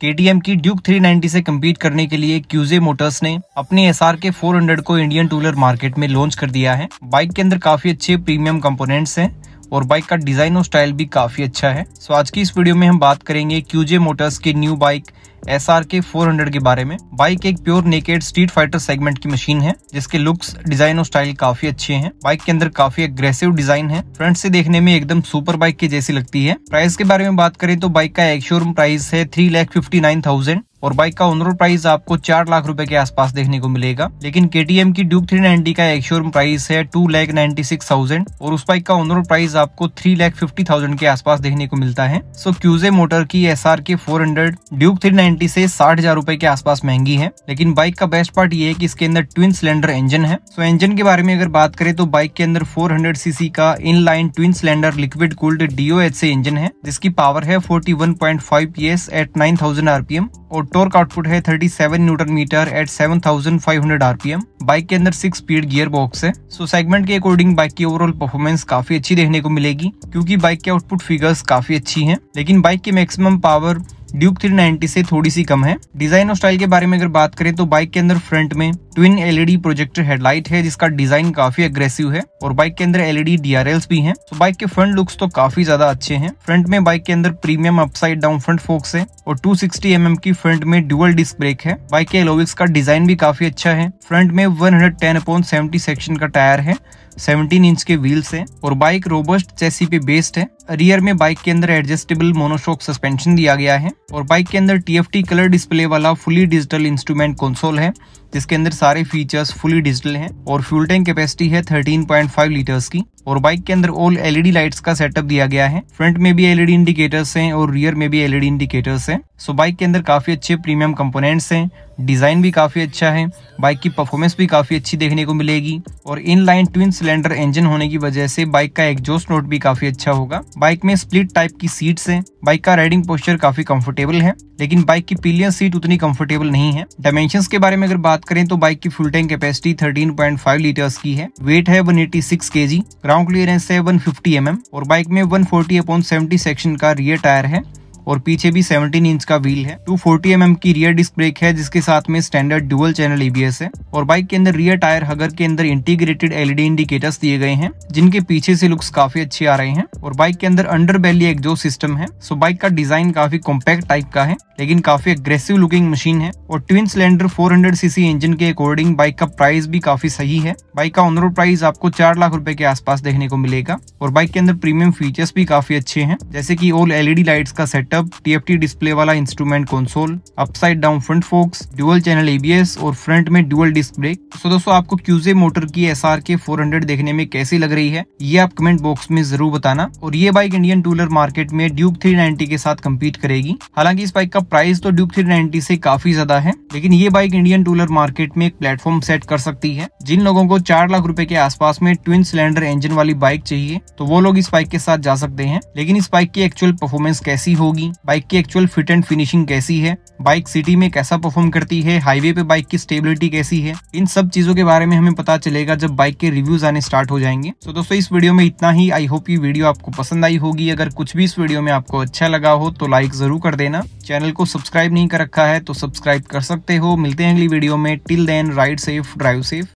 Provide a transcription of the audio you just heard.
KTM की Duke 390 से compete करने के लिए क्यूजे मोटर्स ने अपने एस के 400 को इंडियन टूलर मार्केट में लॉन्च कर दिया है बाइक के अंदर काफी अच्छे प्रीमियम कंपोनेंट्स हैं और बाइक का डिजाइन और स्टाइल भी काफी अच्छा है सो आज की इस वीडियो में हम बात करेंगे क्यूजे मोटर्स की new bike S R K four hundred के बारे में बाइक एक pure naked street fighter segment की मशीन है जिसके लुक्स डिजाइन और स्टाइल काफी अच्छे हैं बाइक के अंदर काफी अग्रेसिव डिजाइन है फ्रंट से देखने में एकदम सुपर बाइक की जैसी लगती है प्राइस के बारे में बात करें तो बाइक का एक्शोरूम प्राइस है three lakh fifty nine thousand और बाइक का ऑन रोड प्राइस आपको चार लाख रुपए के आसपास देखने को मिलेगा लेकिन के की ड्यूक 390 का एक शोरूम प्राइस है two lakh ninety six thousand और उस बाइक का ऑन रोड प्राइस आपको थ्री लैख फिफ्टी थाउजेंड के आसपास देखने को मिलता है सो क्यूजे मोटर की S R K four hundred Duke three ninety से साठ हजार रूपए के आसपास महंगी है लेकिन बाइक का बेस्ट पार्ट ये है की इसके अंदर ट्विन सिलेंडर इंजन है सो इंजन के बारे में अगर बात करें तो बाइक के अंदर फोर हंड्रेड सीसी का in line twin cylinder liquid cooled D O H C engine है जिसकी पावर है forty one point five P S at nine thousand RPM और टोर्क आउटपुट है 37 newton metre at 7500 RPM bike के अंदर six speed gear box है so so, segment के according bike की ओवरऑल परफॉर्मेंस काफी अच्छी देखने को मिलेगी क्योंकि बाइक के आउटपुट फिगर्स काफी अच्छी हैं लेकिन बाइक की मैक्सिमम पावर ड्यूक 390 से थोड़ी सी कम है डिजाइन और स्टाइल के बारे में अगर बात करें तो बाइक के अंदर फ्रंट में ट्विन एलईडी प्रोजेक्टर हेडलाइट है जिसका डिजाइन काफी अग्रेसिव है और बाइक के अंदर एलईडी डीआरएल्स e भी हैं तो बाइक के फ्रंट लुक्स तो काफी ज्यादा अच्छे हैं फ्रंट में बाइक के अंदर premium upside down front forks है और टू सिक्सटी mm की फ्रंट में डुअल डिस्क ब्रेक है बाइक के एलोविक्स का डिजाइन भी काफी अच्छा है फ्रंट में वन हंड्रेड सेक्शन का टायर है 17 इंच के व्हील्स है और बाइक रोबस्ट चेसी पे बेस्ड है रियर में बाइक के अंदर एडजस्टेबल मोनोशॉक सस्पेंशन दिया गया है और बाइक के अंदर टीएफटी कलर डिस्प्ले वाला फुली डिजिटल इंस्ट्रूमेंट कंसोल है जिसके अंदर सारे फीचर्स फुली डिजिटल हैं और फ्यूल टैंक कैपेसिटी है 13.5 लीटर्स की और बाइक के अंदर ऑल एलईडी लाइट्स का सेटअप दिया गया है फ्रंट में भी एलईडी इंडिकेटर्स e हैं और रियर में भी एलईडी इंडिकेटर्स e हैं सो बाइक के अंदर काफी अच्छे प्रीमियम कंपोनेंट्स हैं डिजाइन भी काफी अच्छा है बाइक की परफॉर्मेंस भी काफी अच्छी देखने को मिलेगी और in line twin cylinder engine होने की वजह से बाइक का एग्जॉस्ट नोट भी काफी अच्छा होगा बाइक में स्प्लिट टाइप की सीट्स हैं बाइक का राइडिंग पोस्चर काफी कंफर्टेबल है लेकिन बाइक की पिलियन सीट उतनी कंफर्टेबल नहीं है डायमेंशन के बारे में अगर बात करें तो बाइक की फुल टैंक कैपेसिटी 13.5 लीटर्स की है वेट है 186 जी ग्राउंड क्लियरेंस है फिफ्टी एम mm, और बाइक में फोर्टी अपॉन सेवेंटी सेक्शन का रियर टायर है और पीछे भी 17 इंच का व्हील है 240 फोर्टी mm की रियर डिस्क ब्रेक है जिसके साथ में स्टैंडर्ड डुअल चैनल ईबीएस है और बाइक के अंदर रियर टायर हगर के अंदर इंटीग्रेटेड एलईडी इंडिकेटर्स दिए गए हैं जिनके पीछे से लुक्स काफी अच्छे आ रहे हैं और बाइक के अंदर अंडर बैली एग्जॉस्ट सिस्टम है सो बाइक का डिजाइन काफी कॉम्पैक्ट टाइप का है लेकिन काफी अग्रेसिव लुकिंग मशीन है और twin cylinder four CC engine के अकॉर्डिंग बाइक का प्राइस भी काफी सही है बाइक का ऑनरोड प्राइस आपको चार लाख रुपए के आसपास देखने को मिलेगा और बाइक के अंदर प्रीमियम फीचर्स भी काफी अच्छे हैं जैसे की ऑल एलईडी लाइट्स का सेटअप सेटअप टीएफटी डिस्प्ले वाला instrument console upside down front forks dual channel ABS और फ्रंट में ड्यूअल डिस्क ब्रेक सो दोस्तों आपको क्यूजे मोटर की S R K four hundred देखने में कैसी लग रही है ये आप कमेंट बॉक्स में जरूर बताना और ये बाइक इंडियन टूलर मार्केट में ड्यूब थ्री नाइनटी के साथ कम्पीट करेगी हालांकि इस बाइक का प्राइस तो ड्यूब थ्री नाइनटी से काफी ज्यादा है लेकिन ये बाइक इंडियन टूलर मार्केट में एक प्लेटफॉर्म सेट कर सकती है जिन लोगों को चार लाख रूपए के आसपास में ट्विन सिलेंडर इंजन वाली बाइक चाहिए तो वो लोग इस बाइक के साथ जा सकते हैं लेकिन इस बाइक की एक्चुअल परफॉर्मेंस कैसी होगी नहीं बाइक की एक्चुअल फिट एंड फिनिशिंग कैसी है बाइक सिटी में कैसा परफॉर्म करती है हाईवे पे बाइक की स्टेबिलिटी कैसी है इन सब चीजों के बारे में हमें पता चलेगा जब बाइक के रिव्यूज आने स्टार्ट हो जाएंगे तो दोस्तों इस वीडियो में इतना ही आई होप ये वीडियो आपको पसंद आई होगी अगर कुछ भी इस वीडियो में आपको अच्छा लगा हो तो लाइक जरूर कर देना चैनल को सब्सक्राइब नहीं कर रखा है तो सब्सक्राइब कर सकते हो मिलते हैं अगली वीडियो में till then ride safe drive safe